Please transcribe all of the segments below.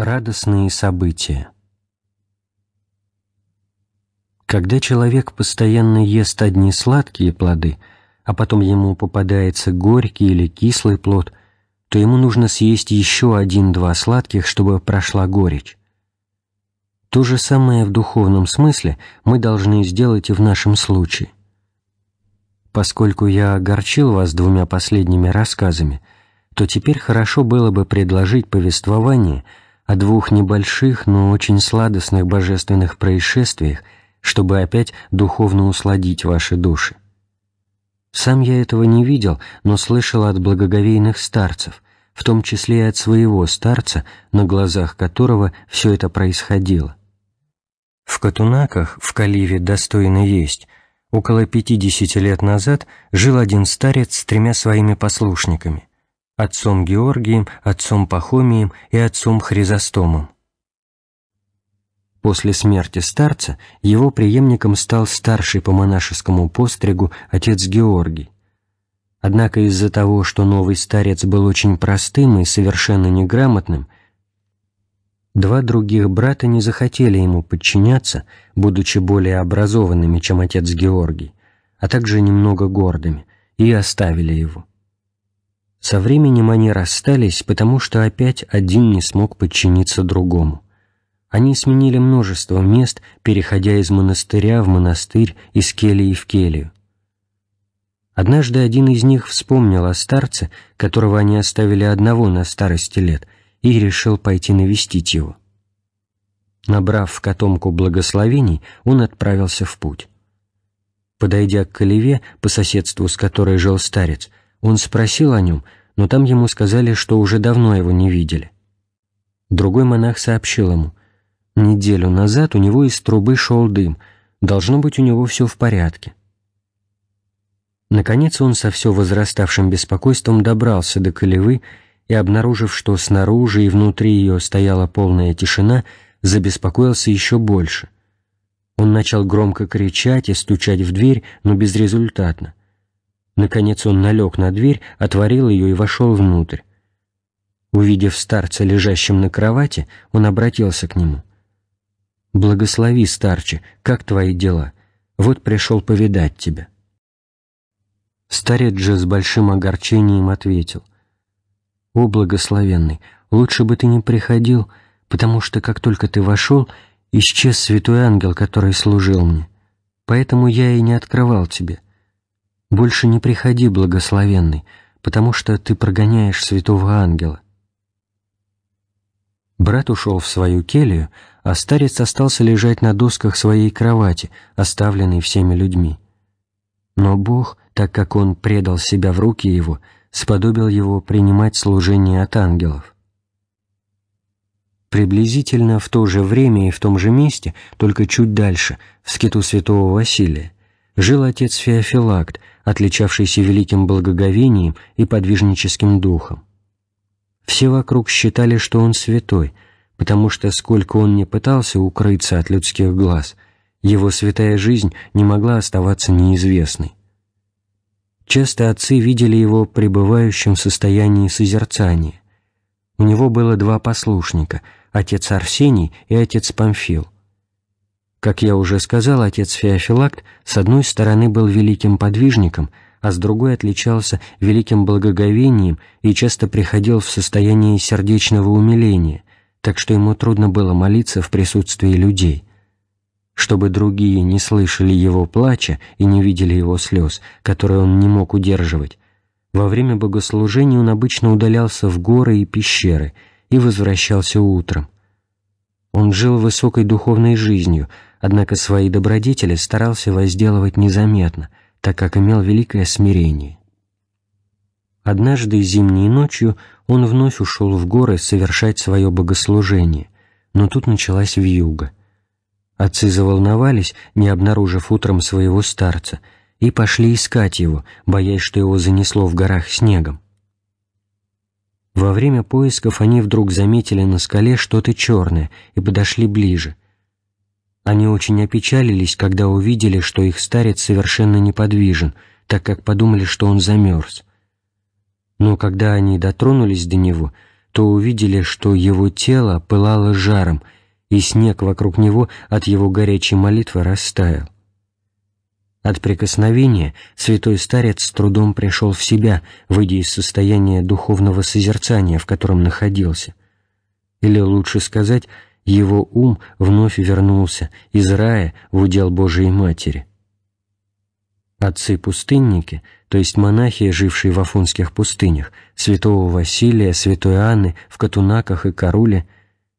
Радостные события Когда человек постоянно ест одни сладкие плоды, а потом ему попадается горький или кислый плод, то ему нужно съесть еще один-два сладких, чтобы прошла горечь. То же самое в духовном смысле мы должны сделать и в нашем случае. Поскольку я огорчил вас двумя последними рассказами, то теперь хорошо было бы предложить повествование – о двух небольших, но очень сладостных божественных происшествиях, чтобы опять духовно усладить ваши души. Сам я этого не видел, но слышал от благоговейных старцев, в том числе и от своего старца, на глазах которого все это происходило. В Катунаках, в Каливе достойно есть, около 50 лет назад жил один старец с тремя своими послушниками отцом Георгием, отцом Пахомием и отцом Хризостомом. После смерти старца его преемником стал старший по монашескому постригу отец Георгий. Однако из-за того, что новый старец был очень простым и совершенно неграмотным, два других брата не захотели ему подчиняться, будучи более образованными, чем отец Георгий, а также немного гордыми, и оставили его. Со временем они расстались, потому что опять один не смог подчиниться другому. Они сменили множество мест, переходя из монастыря в монастырь, из келии в келию. Однажды один из них вспомнил о старце, которого они оставили одного на старости лет, и решил пойти навестить его. Набрав в котомку благословений, он отправился в путь. Подойдя к колеве, по соседству с которой жил старец, он спросил о нем, но там ему сказали, что уже давно его не видели. Другой монах сообщил ему, неделю назад у него из трубы шел дым, должно быть у него все в порядке. Наконец он со все возраставшим беспокойством добрался до Колевы и, обнаружив, что снаружи и внутри ее стояла полная тишина, забеспокоился еще больше. Он начал громко кричать и стучать в дверь, но безрезультатно. Наконец он налег на дверь, отворил ее и вошел внутрь. Увидев старца, лежащим на кровати, он обратился к нему. «Благослови, старче, как твои дела? Вот пришел повидать тебя». Старец же с большим огорчением ответил. «О, благословенный, лучше бы ты не приходил, потому что, как только ты вошел, исчез святой ангел, который служил мне. Поэтому я и не открывал тебе» Больше не приходи, благословенный, потому что ты прогоняешь святого ангела. Брат ушел в свою келью, а старец остался лежать на досках своей кровати, оставленной всеми людьми. Но Бог, так как он предал себя в руки его, сподобил его принимать служение от ангелов. Приблизительно в то же время и в том же месте, только чуть дальше, в скиту святого Василия, жил отец Феофилакт, отличавшийся великим благоговением и подвижническим духом. Все вокруг считали, что он святой, потому что, сколько он не пытался укрыться от людских глаз, его святая жизнь не могла оставаться неизвестной. Часто отцы видели его пребывающим в состоянии созерцания. У него было два послушника – отец Арсений и отец Памфил – как я уже сказал, отец Феофилакт с одной стороны был великим подвижником, а с другой отличался великим благоговением и часто приходил в состояние сердечного умиления, так что ему трудно было молиться в присутствии людей. Чтобы другие не слышали его плача и не видели его слез, которые он не мог удерживать, во время богослужения он обычно удалялся в горы и пещеры и возвращался утром. Он жил высокой духовной жизнью, однако свои добродетели старался возделывать незаметно, так как имел великое смирение. Однажды зимней ночью он вновь ушел в горы совершать свое богослужение, но тут началась вьюга. Отцы заволновались, не обнаружив утром своего старца, и пошли искать его, боясь, что его занесло в горах снегом. Во время поисков они вдруг заметили на скале что-то черное и подошли ближе. Они очень опечалились, когда увидели, что их старец совершенно неподвижен, так как подумали, что он замерз. Но когда они дотронулись до него, то увидели, что его тело пылало жаром, и снег вокруг него от его горячей молитвы растаял. От прикосновения святой старец с трудом пришел в себя, выйдя из состояния духовного созерцания, в котором находился. Или лучше сказать, его ум вновь вернулся из рая в удел Божией Матери. Отцы-пустынники, то есть монахи, жившие в афонских пустынях, святого Василия, святой Анны, в Катунаках и Каруле,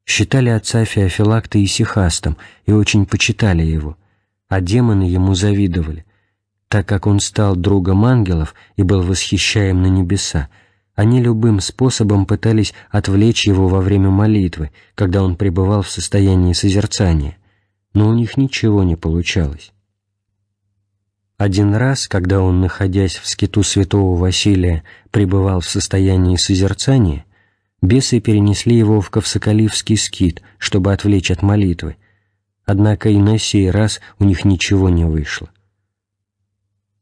считали отца Феофилакта исихастом и очень почитали его – а демоны ему завидовали, так как он стал другом ангелов и был восхищаем на небеса, они любым способом пытались отвлечь его во время молитвы, когда он пребывал в состоянии созерцания, но у них ничего не получалось. Один раз, когда он, находясь в скиту святого Василия, пребывал в состоянии созерцания, бесы перенесли его в Ковсоколевский скит, чтобы отвлечь от молитвы, Однако и на сей раз у них ничего не вышло.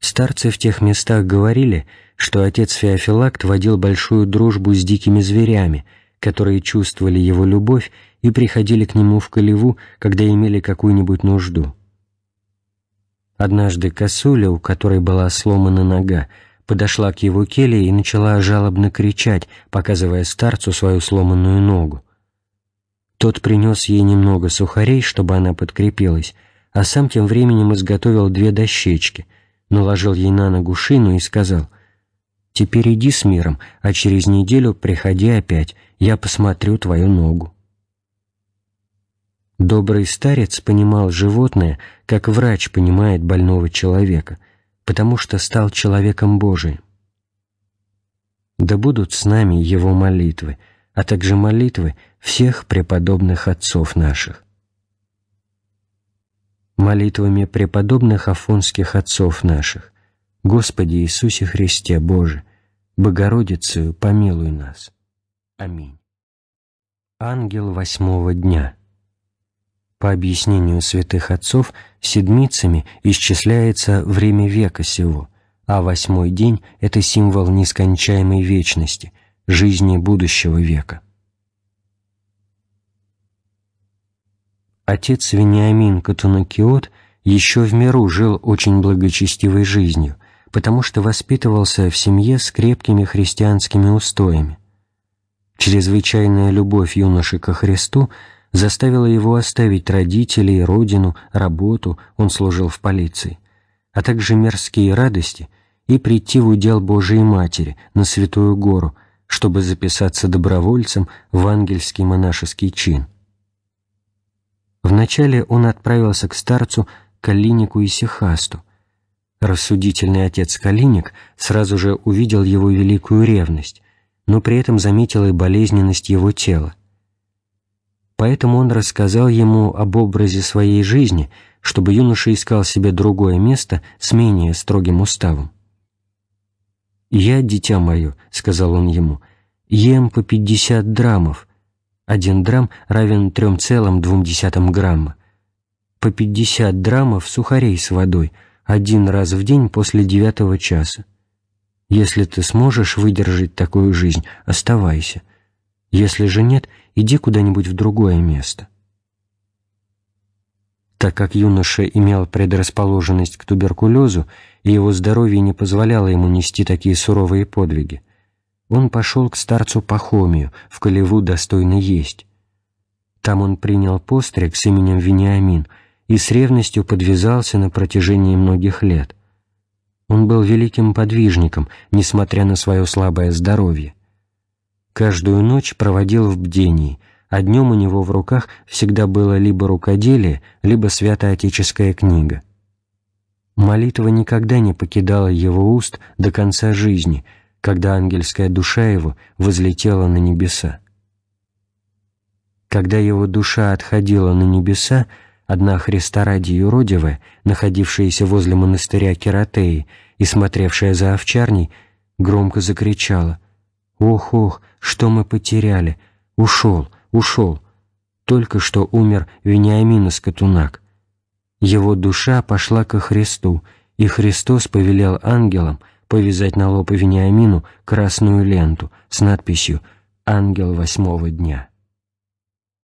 Старцы в тех местах говорили, что отец Феофилакт водил большую дружбу с дикими зверями, которые чувствовали его любовь и приходили к нему в колеву, когда имели какую-нибудь нужду. Однажды косуля, у которой была сломана нога, подошла к его келье и начала жалобно кричать, показывая старцу свою сломанную ногу. Тот принес ей немного сухарей, чтобы она подкрепилась, а сам тем временем изготовил две дощечки, наложил ей на ногу шину и сказал, «Теперь иди с миром, а через неделю приходи опять, я посмотрю твою ногу». Добрый старец понимал животное, как врач понимает больного человека, потому что стал человеком Божиим. Да будут с нами его молитвы, а также молитвы всех преподобных отцов наших. Молитвами преподобных афонских отцов наших, Господи Иисусе Христе Боже, Богородицею помилуй нас. Аминь. Ангел восьмого дня. По объяснению святых отцов, седмицами исчисляется время века сего, а восьмой день — это символ нескончаемой вечности — жизни будущего века. Отец Вениамин Катунакиот еще в миру жил очень благочестивой жизнью, потому что воспитывался в семье с крепкими христианскими устоями. Чрезвычайная любовь юноши ко Христу заставила его оставить родителей, родину, работу, он служил в полиции, а также мирские радости и прийти в удел Божией Матери на Святую Гору – чтобы записаться добровольцем в ангельский монашеский чин. Вначале он отправился к старцу Калинику и Сихасту. Рассудительный отец Калиник сразу же увидел его великую ревность, но при этом заметил и болезненность его тела. Поэтому он рассказал ему об образе своей жизни, чтобы юноша искал себе другое место с менее строгим уставом. «Я, дитя мое», — сказал он ему, — «ем по пятьдесят драмов». Один драм равен трем целым двум 3,2 грамма. По пятьдесят драмов сухарей с водой один раз в день после девятого часа. Если ты сможешь выдержать такую жизнь, оставайся. Если же нет, иди куда-нибудь в другое место» так как юноша имел предрасположенность к туберкулезу, и его здоровье не позволяло ему нести такие суровые подвиги, он пошел к старцу Пахомию, в Калеву достойно есть. Там он принял постриг с именем Вениамин и с ревностью подвязался на протяжении многих лет. Он был великим подвижником, несмотря на свое слабое здоровье. Каждую ночь проводил в бдении, а днем у него в руках всегда было либо рукоделие, либо святоотеческая книга. Молитва никогда не покидала его уст до конца жизни, когда ангельская душа его возлетела на небеса. Когда его душа отходила на небеса, одна Христа ради юродивая, находившаяся возле монастыря Кератеи и смотревшая за овчарней, громко закричала «Ох, ох, что мы потеряли! Ушел! ушел. Только что умер Вениамин Скотунак. Его душа пошла ко Христу, и Христос повелел ангелам повязать на лоб Вениамину красную ленту с надписью «Ангел восьмого дня».